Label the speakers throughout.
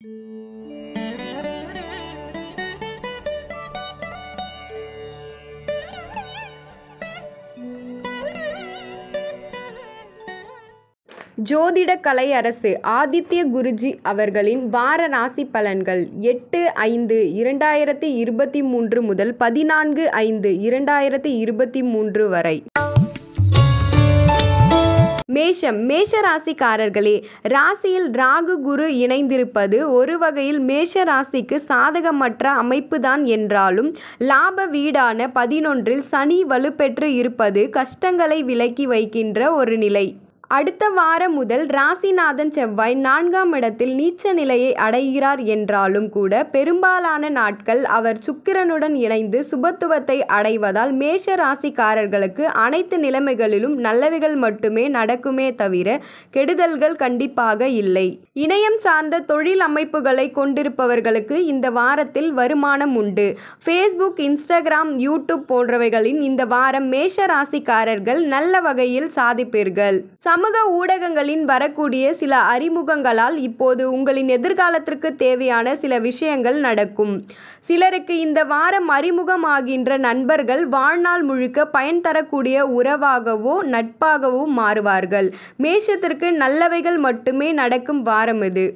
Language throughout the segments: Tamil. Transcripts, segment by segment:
Speaker 1: ஜோதிட கலை அரசு ஆதித்ய குருஜி அவர்களின் வார ராசி பலன்கள் எட்டு ஐந்து இரண்டாயிரத்தி இருபத்தி மூன்று முதல் பதினான்கு ஐந்து இரண்டாயிரத்தி இருபத்தி மூன்று வரை மேஷம் மேஷ ராசிக்காரர்களே ராசியில் ராகு குரு இணைந்திருப்பது ஒரு வகையில் மேஷ ராசிக்கு சாதகமற்ற அமைப்பு தான் என்றாலும் லாப வீடான பதினொன்றில் சனி வலுப்பெற்று இருப்பது கஷ்டங்களை விலக்கி வைக்கின்ற ஒரு நிலை அடுத்த வாரம் முதல் ராசிநாதன் செவ்வாய் நான்காம் இடத்தில் நீச்ச நிலையை அடைகிறார் என்றாலும் கூட பெரும்பாலான நாட்கள் அவர் சுக்கிரனுடன் இணைந்து சுபத்துவத்தை அடைவதால் மேஷ ராசிக்காரர்களுக்கு அனைத்து நிலைமைகளிலும் நல்லவைகள் மட்டுமே நடக்குமே தவிர கெடுதல்கள் கண்டிப்பாக இல்லை இணையம் சார்ந்த தொழில் அமைப்புகளை கொண்டிருப்பவர்களுக்கு இந்த வாரத்தில் வருமானம் உண்டு ஃபேஸ்புக் இன்ஸ்டாகிராம் யூடியூப் போன்றவைகளின் இந்த வாரம் மேஷ ராசிக்காரர்கள் நல்ல வகையில் சாதிப்பீர்கள் சமூக ஊடகங்களின் வரக்கூடிய சில அறிமுகங்களால் இப்போது உங்களின் எதிர்காலத்திற்கு தேவையான சில விஷயங்கள் நடக்கும் சிலருக்கு இந்த வாரம் அறிமுகமாகின்ற நண்பர்கள் வாழ்நாள் முழுக்க பயன் தரக்கூடிய உறவாகவோ நட்பாகவோ மாறுவார்கள் மேஷத்திற்கு நல்லவைகள் மட்டுமே நடக்கும் வாரம் இது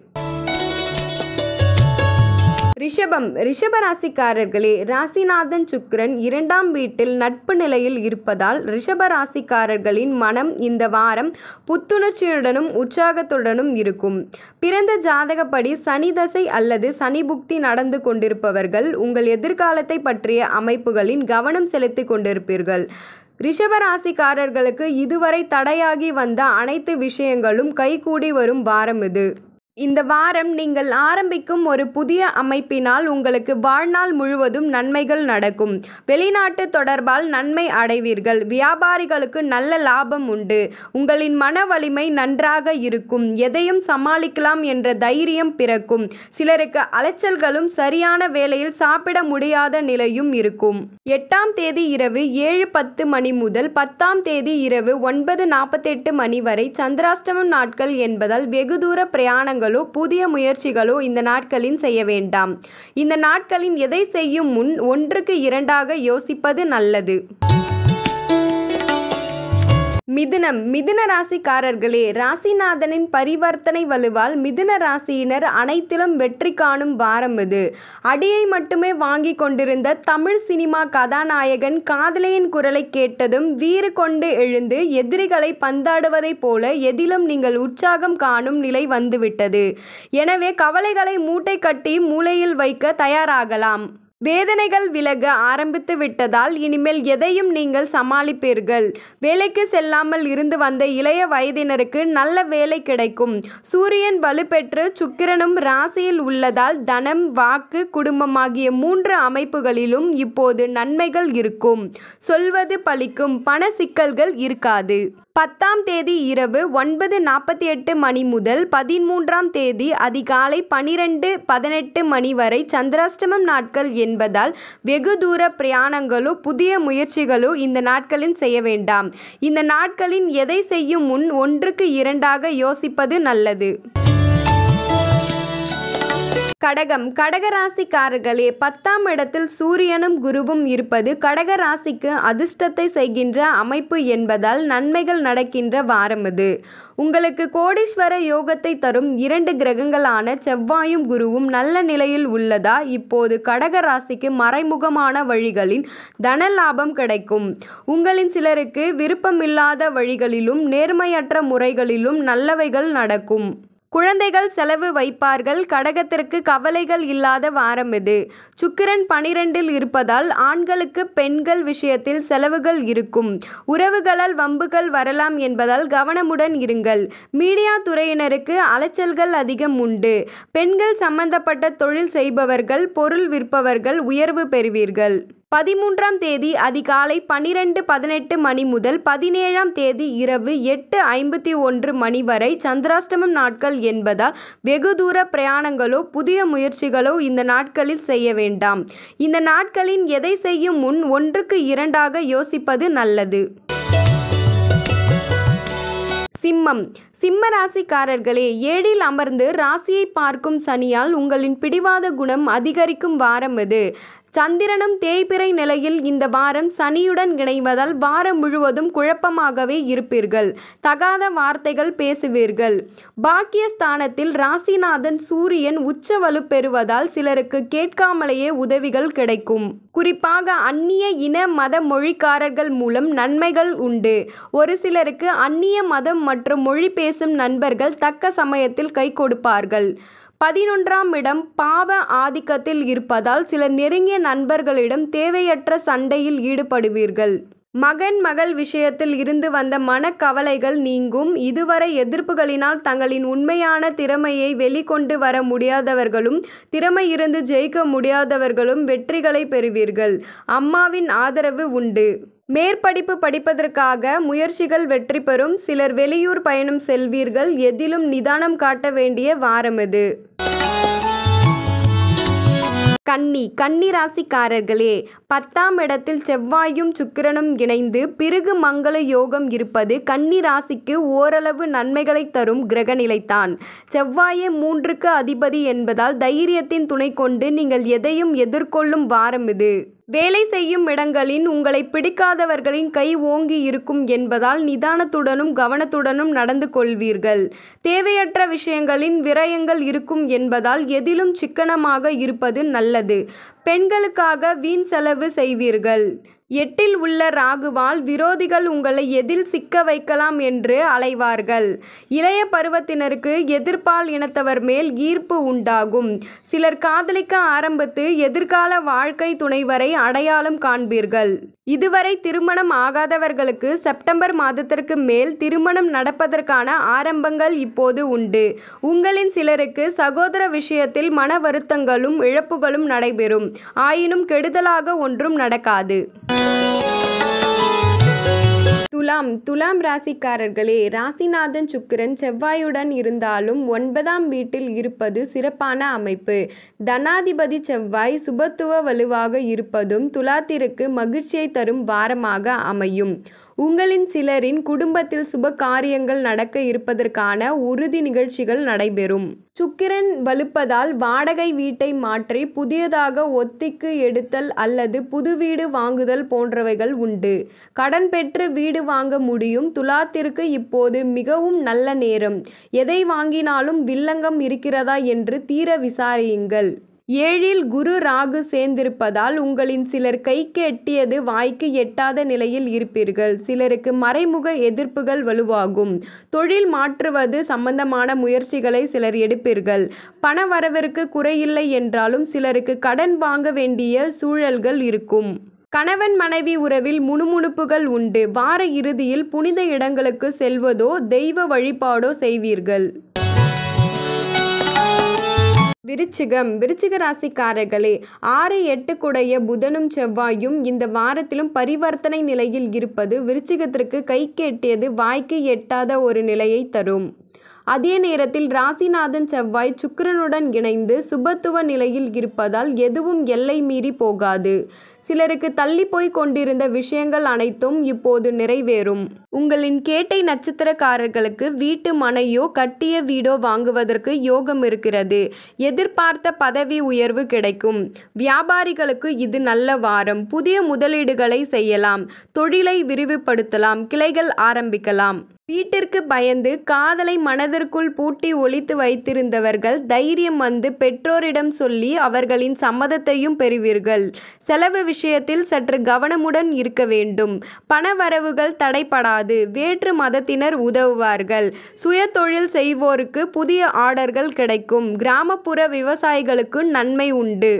Speaker 1: ரிஷபம் ரிஷபராசிக்காரர்களே ராசிநாதன் சுக்ரன் இரண்டாம் வீட்டில் நட்பு நிலையில் இருப்பதால் ரிஷபராசிக்காரர்களின் மனம் இந்த வாரம் புத்துணர்ச்சியுடனும் உற்சாகத்துடனும் இருக்கும் பிறந்த ஜாதகப்படி சனி தசை அல்லது சனி புக்தி நடந்து கொண்டிருப்பவர்கள் உங்கள் எதிர்காலத்தை பற்றிய அமைப்புகளின் கவனம் செலுத்தி கொண்டிருப்பீர்கள் ரிஷபராசிக்காரர்களுக்கு இதுவரை தடையாகி வந்த அனைத்து விஷயங்களும் கைகூடி வரும் வாரம் இது இந்த வாரம் நீங்கள் ஆரம்பிக்கும் ஒரு புதிய அமைப்பினால் உங்களுக்கு வாழ்நாள் முழுவதும் நன்மைகள் நடக்கும் வெளிநாட்டு தொடர்பால் நன்மை அடைவீர்கள் வியாபாரிகளுக்கு நல்ல லாபம் உண்டு உங்களின் மன வலிமை நன்றாக இருக்கும் எதையும் சமாளிக்கலாம் என்ற தைரியம் பிறக்கும் சிலருக்கு அலைச்சல்களும் சரியான வேளையில் சாப்பிட முடியாத நிலையும் இருக்கும் எட்டாம் தேதி இரவு ஏழு பத்து மணி முதல் பத்தாம் தேதி இரவு ஒன்பது நாற்பத்தெட்டு மணி வரை சந்திராஷ்டமம் நாட்கள் என்பதால் வெகு தூர பிரயாணங்கள் மாற்றங்களோ புதிய முயற்சிகளோ இந்த நாட்களில் செய்ய வேண்டாம் இந்த நாட்களில் எதை செய்யும் முன் ஒன்றுக்கு இரண்டாக யோசிப்பது நல்லது மிதுனம் மிதுன ராசிக்காரர்களே ராசிநாதனின் பரிவர்த்தனை வலுவால் மிதுன ராசியினர் அனைத்திலும் வெற்றி காணும் வாரம் இது அடியை மட்டுமே வாங்கி கொண்டிருந்த தமிழ் சினிமா கதாநாயகன் காதலையின் குரலை கேட்டதும் வீறு கொண்டு எழுந்து எதிரிகளை பந்தாடுவதைப் போல எதிலும் நீங்கள் உற்சாகம் காணும் நிலை வந்துவிட்டது எனவே கவலைகளை மூட்டை கட்டி மூளையில் வைக்க தயாராகலாம் வேதனைகள் விலக ஆரம்பித்து விட்டதால் இனிமேல் எதையும் நீங்கள் சமாளிப்பீர்கள் வேலைக்கு செல்லாமல் இருந்து வந்த இளைய வயதினருக்கு நல்ல வேலை கிடைக்கும் சூரியன் வலுப்பெற்று சுக்கிரனும் ராசியில் உள்ளதால் தனம் வாக்கு குடும்பம் ஆகிய மூன்று அமைப்புகளிலும் இப்போது நன்மைகள் இருக்கும் சொல்வது பலிக்கும் பண சிக்கல்கள் இருக்காது பத்தாம் தேதி இரவு ஒன்பது நாற்பத்தி எட்டு மணி முதல் பதிமூன்றாம் தேதி அதிகாலை பனிரெண்டு பதினெட்டு மணி வரை சந்திராஷ்டமம் நாட்கள் என் என்பதால் வெகு தூர பிரயாணங்களோ புதிய முயற்சிகளோ இந்த நாட்களில் செய்ய வேண்டாம் இந்த நாட்களின் எதை செய்யும் முன் ஒன்றுக்கு இரண்டாக யோசிப்பது நல்லது கடகம் கடகராசிக்காரர்களே பத்தாம் இடத்தில் சூரியனும் குருவும் இருப்பது கடகராசிக்கு அதிர்ஷ்டத்தை செய்கின்ற அமைப்பு என்பதால் நன்மைகள் நடக்கின்ற வாரம் இது உங்களுக்கு கோடீஸ்வர யோகத்தை தரும் இரண்டு கிரகங்களான செவ்வாயும் குருவும் நல்ல நிலையில் உள்ளதா இப்போது கடகராசிக்கு மறைமுகமான வழிகளின் தன லாபம் கிடைக்கும் உங்களின் சிலருக்கு விருப்பமில்லாத வழிகளிலும் நேர்மையற்ற முறைகளிலும் நல்லவைகள் நடக்கும் குழந்தைகள் செலவு வைப்பார்கள் கடகத்திற்கு கவலைகள் இல்லாத வாரம் இது சுக்கிரன் பனிரெண்டில் இருப்பதால் ஆண்களுக்கு பெண்கள் விஷயத்தில் செலவுகள் இருக்கும் உறவுகளால் வம்புகள் வரலாம் என்பதால் கவனமுடன் இருங்கள் மீடியா துறையினருக்கு அலைச்சல்கள் அதிகம் உண்டு பெண்கள் சம்பந்தப்பட்ட தொழில் செய்பவர்கள் பொருள் விற்பவர்கள் உயர்வு பெறுவீர்கள் பதிமூன்றாம் தேதி அதிகாலை பனிரெண்டு பதினெட்டு மணி முதல் பதினேழாம் தேதி இரவு எட்டு ஐம்பத்தி ஒன்று மணி வரை சந்திராஷ்டமம் நாட்கள் என்பதால் வெகு தூர பிரயாணங்களோ புதிய முயற்சிகளோ இந்த நாட்களில் செய்ய வேண்டாம் இந்த நாட்களின் எதை செய்யும் முன் ஒன்றுக்கு இரண்டாக யோசிப்பது நல்லது சிம்மம் சிம்ம ராசிக்காரர்களே ஏழில் அமர்ந்து ராசியை பார்க்கும் சனியால் உங்களின் பிடிவாத குணம் அதிகரிக்கும் வாரம் அது சந்திரனும் தேய்பிறை நிலையில் இந்த வாரம் சனியுடன் இணைவதால் வாரம் முழுவதும் குழப்பமாகவே இருப்பீர்கள் தகாத வார்த்தைகள் பேசுவீர்கள் பாக்கியஸ்தானத்தில் ராசிநாதன் சூரியன் உச்ச வலுப்பெறுவதால் சிலருக்கு கேட்காமலேயே உதவிகள் கிடைக்கும் குறிப்பாக அந்நிய இன மத மொழிக்காரர்கள் மூலம் நன்மைகள் உண்டு ஒரு சிலருக்கு அந்நிய மதம் மற்றும் மொழி பேசும் நண்பர்கள் தக்க சமயத்தில் கை கொடுப்பார்கள் பதினொன்றாம் இடம் பாவ ஆதிக்கத்தில் இருப்பதால் சில நெருங்கிய நண்பர்களிடம் தேவையற்ற சண்டையில் ஈடுபடுவீர்கள் மகன் மகள் விஷயத்தில் இருந்து வந்த மனக்கவலைகள் நீங்கும் இதுவரை எதிர்ப்புகளினால் தங்களின் உண்மையான திறமையை வெளிக்கொண்டு வர முடியாதவர்களும் திறமை இருந்து ஜெயிக்க முடியாதவர்களும் வெற்றிகளை பெறுவீர்கள் அம்மாவின் ஆதரவு உண்டு மேற்படிப்பு படிப்பதற்காக முயற்சிகள் வெற்றி பெறும் சிலர் வெளியூர் பயணம் செல்வீர்கள் எதிலும் நிதானம் காட்ட வேண்டிய வாரமது கன்னி கன்னி ராசிக்காரர்களே பத்தாம் இடத்தில் செவ்வாயும் சுக்கிரனும் இணைந்து பிறகு மங்கள யோகம் இருப்பது கன்னி ராசிக்கு ஓரளவு நன்மைகளை தரும் கிரகநிலைத்தான் செவ்வாயே மூன்றுக்கு அதிபதி என்பதால் தைரியத்தின் துணை கொண்டு நீங்கள் எதையும் எதிர்கொள்ளும் வாரம் இது வேலை செய்யும் இடங்களில் உங்களை பிடிக்காதவர்களின் கை ஓங்கி இருக்கும் என்பதால் நிதானத்துடனும் கவனத்துடனும் நடந்து கொள்வீர்கள் தேவையற்ற விஷயங்களின் விரயங்கள் இருக்கும் என்பதால் எதிலும் சிக்கனமாக இருப்பது நல்லது பெண்களுக்காக வீண் செலவு செய்வீர்கள் எட்டில் உள்ள ராகுவால் விரோதிகள் உங்களை எதில் சிக்க வைக்கலாம் என்று அலைவார்கள் இளைய பருவத்தினருக்கு எதிர்ப்பால் இனத்தவர் மேல் ஈர்ப்பு உண்டாகும் சிலர் காதலிக்க ஆரம்பித்து எதிர்கால வாழ்க்கை துணைவரை அடையாளம் காண்பீர்கள் இதுவரை திருமணம் ஆகாதவர்களுக்கு செப்டம்பர் மாதத்திற்கு மேல் திருமணம் நடப்பதற்கான ஆரம்பங்கள் இப்போது உண்டு உங்களின் சிலருக்கு சகோதர விஷயத்தில் மன வருத்தங்களும் இழப்புகளும் நடைபெறும் ஆயினும் கெடுதலாக ஒன்றும் நடக்காது துலாம் துலாம் ராசிக்காரர்களே ராசிநாதன் சுக்கிரன் செவ்வாயுடன் இருந்தாலும் ஒன்பதாம் வீட்டில் இருப்பது சிறப்பான அமைப்பு தனாதிபதி செவ்வாய் சுபத்துவ வலுவாக இருப்பதும் துலாத்திற்கு மகிழ்ச்சியை தரும் வாரமாக அமையும் உங்களின் சிலரின் குடும்பத்தில் சுப காரியங்கள் நடக்க இருப்பதற்கான உறுதி நிகழ்ச்சிகள் நடைபெறும் சுக்கிரன் வலுப்பதால் வாடகை வீட்டை மாற்றி புதியதாக ஒத்திக்கு எடுத்தல் அல்லது புது வீடு வாங்குதல் போன்றவைகள் உண்டு கடன் பெற்று வீடு வாங்க முடியும் துலாத்திற்கு இப்போது மிகவும் நல்ல நேரம் எதை வாங்கினாலும் வில்லங்கம் இருக்கிறதா என்று தீர விசாரியுங்கள் ஏழில் குரு ராகு சேர்ந்திருப்பதால் உங்களின் சிலர் கைக்கு எட்டியது வாய்க்கு எட்டாத நிலையில் இருப்பீர்கள் சிலருக்கு மறைமுக எதிர்ப்புகள் வலுவாகும் தொழில் மாற்றுவது சம்பந்தமான முயற்சிகளை சிலர் எடுப்பீர்கள் பண வரவிற்கு குறையில்லை என்றாலும் சிலருக்கு கடன் வாங்க வேண்டிய சூழல்கள் இருக்கும் கணவன் மனைவி உறவில் முணுமுணுப்புகள் உண்டு வார இறுதியில் புனித இடங்களுக்கு செல்வதோ தெய்வ வழிபாடோ செய்வீர்கள் விருச்சிகம் விருச்சிக ராசிக்காரர்களே ஆறு குடைய புதனும் செவ்வாயும் இந்த வாரத்திலும் பரிவர்த்தனை நிலையில் இருப்பது விருச்சிகத்திற்கு கை கேட்டியது வாய்க்கு எட்டாத ஒரு நிலையை தரும் அதே நேரத்தில் ராசிநாதன் செவ்வாய் சுக்கிரனுடன் இணைந்து சுபத்துவ நிலையில் இருப்பதால் எதுவும் எல்லை மீறி போகாது சிலருக்கு தள்ளி போய் கொண்டிருந்த விஷயங்கள் அனைத்தும் இப்போது நிறைவேறும் உங்களின் கேட்டை நட்சத்திரக்காரர்களுக்கு வீட்டு மனையோ கட்டிய வீடோ வாங்குவதற்கு யோகம் இருக்கிறது எதிர்பார்த்த பதவி உயர்வு கிடைக்கும் வியாபாரிகளுக்கு இது நல்ல வாரம் புதிய முதலீடுகளை செய்யலாம் தொழிலை விரிவுபடுத்தலாம் கிளைகள் ஆரம்பிக்கலாம் வீட்டிற்கு பயந்து காதலை மனதிற்குள் பூட்டி ஒழித்து வைத்திருந்தவர்கள் தைரியம் வந்து பெற்றோரிடம் சொல்லி அவர்களின் சம்மதத்தையும் பெறுவீர்கள் செலவு விஷயத்தில் சற்று கவனமுடன் இருக்க வேண்டும் பண வரவுகள் தடைப்படாது வேற்று மதத்தினர் உதவுவார்கள் சுய தொழில் செய்வோருக்கு புதிய ஆர்டர்கள் கிடைக்கும் கிராமப்புற விவசாயிகளுக்கு நன்மை உண்டு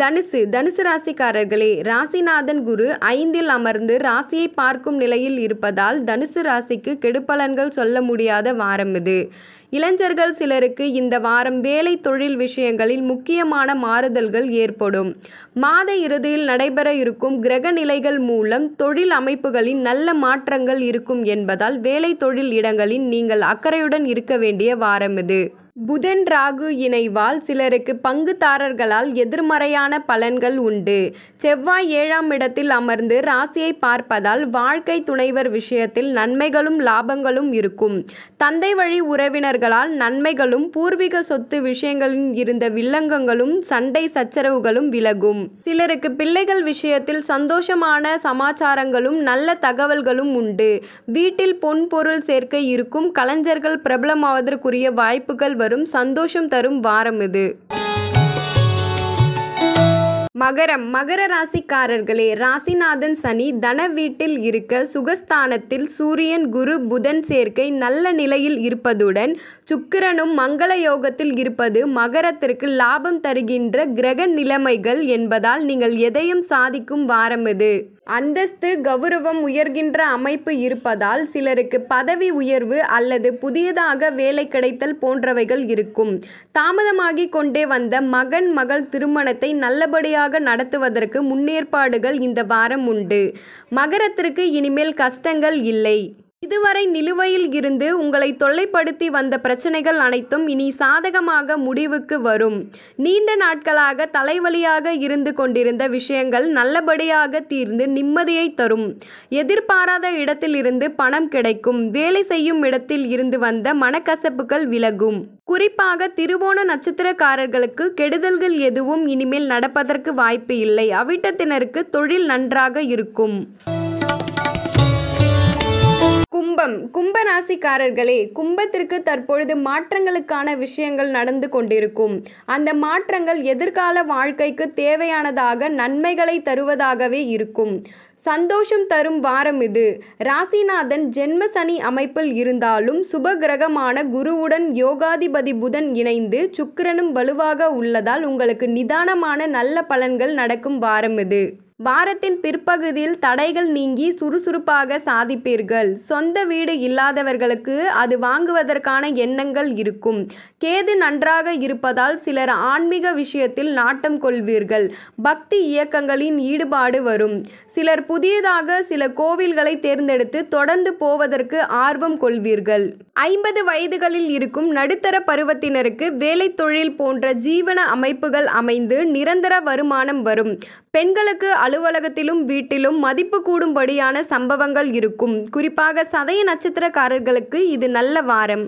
Speaker 1: தனுசு தனுசு ராசிக்காரர்களே ராசிநாதன் குரு ஐந்தில் அமர்ந்து ராசியை பார்க்கும் நிலையில் இருப்பதால் தனுசு ராசிக்கு கெடுப்பலன்கள் சொல்ல முடியாத வாரம் இது இளைஞர்கள் சிலருக்கு இந்த வாரம் வேலை தொழில் விஷயங்களில் முக்கியமான மாறுதல்கள் ஏற்படும் மாத இறுதியில் நடைபெற இருக்கும் கிரக நிலைகள் மூலம் தொழில் அமைப்புகளின் நல்ல மாற்றங்கள் இருக்கும் என்பதால் வேலை தொழில் இடங்களில் நீங்கள் அக்கறையுடன் இருக்க வேண்டிய வாரம் இது புதன் ராகு இணைவால் சிலருக்கு பங்குதாரர்களால் எதிர்மறையான பலன்கள் உண்டு செவ்வாய் ஏழாம் இடத்தில் அமர்ந்து ராசியை பார்ப்பதால் வாழ்க்கை துணைவர் விஷயத்தில் நன்மைகளும் லாபங்களும் இருக்கும் தந்தை வழி உறவினர்களால் நன்மைகளும் பூர்வீக சொத்து விஷயங்களில் இருந்த வில்லங்கங்களும் சண்டை சச்சரவுகளும் விலகும் சிலருக்கு பிள்ளைகள் விஷயத்தில் சந்தோஷமான சமாச்சாரங்களும் நல்ல தகவல்களும் உண்டு வீட்டில் பொன்பொருள் சேர்க்கை இருக்கும் கலைஞர்கள் பிரபலமாவதற்குரிய வாய்ப்புகள் அனைவரும் சந்தோஷம் தரும் வாரம் இது மகரம் மகர ராசிக்காரர்களே ராசிநாதன் சனி தன வீட்டில் இருக்க சுகஸ்தானத்தில் சூரியன் குரு புதன் சேர்க்கை நல்ல நிலையில் இருப்பதுடன் சுக்கிரனும் மங்கள யோகத்தில் இருப்பது மகரத்திற்கு லாபம் தருகின்ற கிரக நிலைமைகள் என்பதால் நீங்கள் எதையும் சாதிக்கும் வாரம் இது அந்தஸ்து கௌரவம் உயர்கின்ற அமைப்பு இருப்பதால் சிலருக்கு பதவி உயர்வு அல்லது புதியதாக வேலை கிடைத்தல் போன்றவைகள் இருக்கும் தாமதமாகிக் கொண்டே வந்த மகன் மகள் திருமணத்தை நல்லபடியாக நடத்துவதற்கு முன்னேற்பாடுகள் இந்த வாரம் உண்டு மகரத்திற்கு இனிமேல் கஷ்டங்கள் இல்லை இதுவரை நிலுவையில் இருந்து உங்களை தொல்லைப்படுத்தி வந்த பிரச்சனைகள் அனைத்தும் இனி சாதகமாக முடிவுக்கு வரும் நீண்ட நாட்களாக தலைவலியாக இருந்து கொண்டிருந்த விஷயங்கள் நல்லபடியாக தீர்ந்து நிம்மதியை தரும் எதிர்பாராத இடத்திலிருந்து பணம் கிடைக்கும் வேலை செய்யும் இடத்தில் இருந்து வந்த மனக்கசப்புகள் விலகும் குறிப்பாக திருவோண நட்சத்திரக்காரர்களுக்கு கெடுதல்கள் எதுவும் இனிமேல் நடப்பதற்கு வாய்ப்பு இல்லை அவிட்டத்தினருக்கு தொழில் நன்றாக இருக்கும் கும்பம் கும்ப ராசிக்காரர்களே கும்பத்திற்கு தற்பொழுது மாற்றங்களுக்கான விஷயங்கள் நடந்து கொண்டிருக்கும் அந்த மாற்றங்கள் எதிர்கால வாழ்க்கைக்கு தேவையானதாக நன்மைகளை தருவதாகவே இருக்கும் சந்தோஷம் தரும் வாரம் இது ராசிநாதன் ஜென்ம சனி அமைப்பில் இருந்தாலும் சுப கிரகமான குருவுடன் யோகாதிபதி புதன் இணைந்து சுக்கிரனும் வலுவாக உள்ளதால் உங்களுக்கு நிதானமான நல்ல பலன்கள் நடக்கும் வாரம் இது வாரத்தின் பிற்பகுதியில் தடைகள் நீங்கி சுறுசுறுப்பாக சாதிப்பீர்கள் சொந்த வீடு இல்லாதவர்களுக்கு அது வாங்குவதற்கான எண்ணங்கள் இருக்கும் கேது நன்றாக இருப்பதால் சிலர் ஆன்மீக விஷயத்தில் நாட்டம் கொள்வீர்கள் பக்தி இயக்கங்களின் ஈடுபாடு வரும் சிலர் புதியதாக சில கோவில்களை தேர்ந்தெடுத்து தொடர்ந்து போவதற்கு ஆர்வம் கொள்வீர்கள் ஐம்பது வயதுகளில் இருக்கும் நடுத்தர பருவத்தினருக்கு வேலை தொழில் போன்ற ஜீவன அமைப்புகள் அமைந்து நிரந்தர வருமானம் வரும் பெண்களுக்கு அலு அலுவலகத்திலும் வீட்டிலும் மதிப்பு கூடும்படியான சம்பவங்கள் இருக்கும் குறிப்பாக சதய நட்சத்திரக்காரர்களுக்கு இது நல்ல வாரம்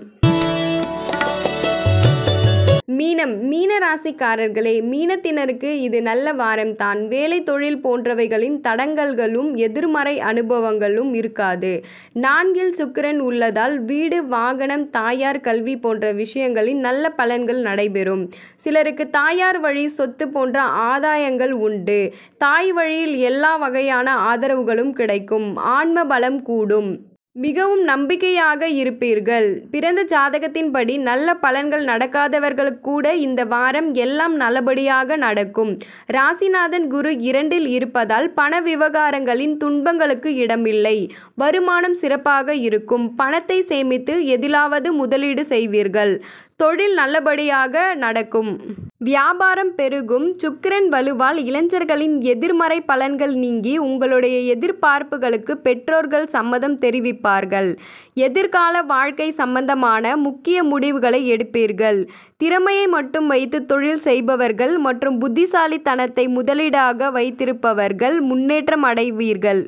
Speaker 1: மீனம் மீன ராசிக்காரர்களே மீனத்தினருக்கு இது நல்ல வாரம் தான் வேலை தொழில் போன்றவைகளின் தடங்கல்களும் எதிர்மறை அனுபவங்களும் இருக்காது நான்கில் சுக்கிரன் உள்ளதால் வீடு வாகனம் தாயார் கல்வி போன்ற விஷயங்களின் நல்ல பலன்கள் நடைபெறும் சிலருக்கு தாயார் வழி சொத்து போன்ற ஆதாயங்கள் உண்டு தாய் வழியில் எல்லா வகையான ஆதரவுகளும் கிடைக்கும் ஆன்ம பலம் கூடும் மிகவும் நம்பிக்கையாக இருப்பீர்கள் பிறந்த ஜாதகத்தின்படி நல்ல பலன்கள் நடக்காதவர்களுக்கு கூட இந்த வாரம் எல்லாம் நல்லபடியாக நடக்கும் ராசிநாதன் குரு இரண்டில் இருப்பதால் பண விவகாரங்களின் துன்பங்களுக்கு இடமில்லை வருமானம் சிறப்பாக இருக்கும் பணத்தை சேமித்து எதிலாவது முதலீடு செய்வீர்கள் தொழில் நல்லபடியாக நடக்கும் வியாபாரம் பெருகும் சுக்கிரன் வலுவால் இளைஞர்களின் எதிர்மறை பலன்கள் நீங்கி உங்களுடைய எதிர்பார்ப்புகளுக்கு பெற்றோர்கள் சம்மதம் தெரிவிப்பார்கள் எதிர்கால வாழ்க்கை சம்பந்தமான முக்கிய முடிவுகளை எடுப்பீர்கள் திறமையை மட்டும் வைத்து தொழில் செய்பவர்கள் மற்றும் புத்திசாலித்தனத்தை முதலீடாக வைத்திருப்பவர்கள் முன்னேற்றம் அடைவீர்கள்